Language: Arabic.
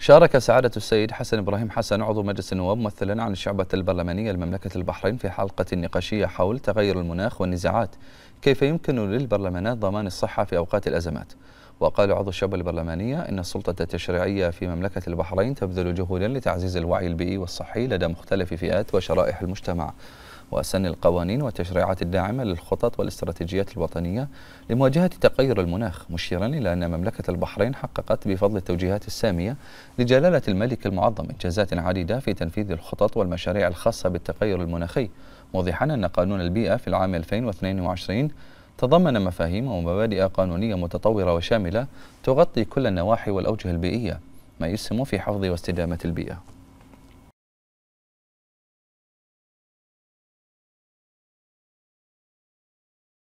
شارك سعادة السيد حسن إبراهيم حسن عضو مجلس النواب ممثلا عن الشعبة البرلمانية لمملكة البحرين في حلقة نقاشية حول تغير المناخ والنزاعات كيف يمكن للبرلمانات ضمان الصحة في أوقات الأزمات وقال عضو الشعبة البرلمانية إن السلطة التشريعية في مملكة البحرين تبذل جهودا لتعزيز الوعي البيئي والصحي لدى مختلف فئات وشرائح المجتمع وسن القوانين والتشريعات الداعمة للخطط والاستراتيجيات الوطنية لمواجهة تغير المناخ مشيرا إلى أن مملكة البحرين حققت بفضل التوجيهات السامية لجلالة الملك المعظم إنجازات عديدة في تنفيذ الخطط والمشاريع الخاصة بالتغير المناخي موضحا أن قانون البيئة في العام 2022 تضمن مفاهيم ومبادئ قانونية متطورة وشاملة تغطي كل النواحي والأوجه البيئية ما يسهم في حفظ واستدامة البيئة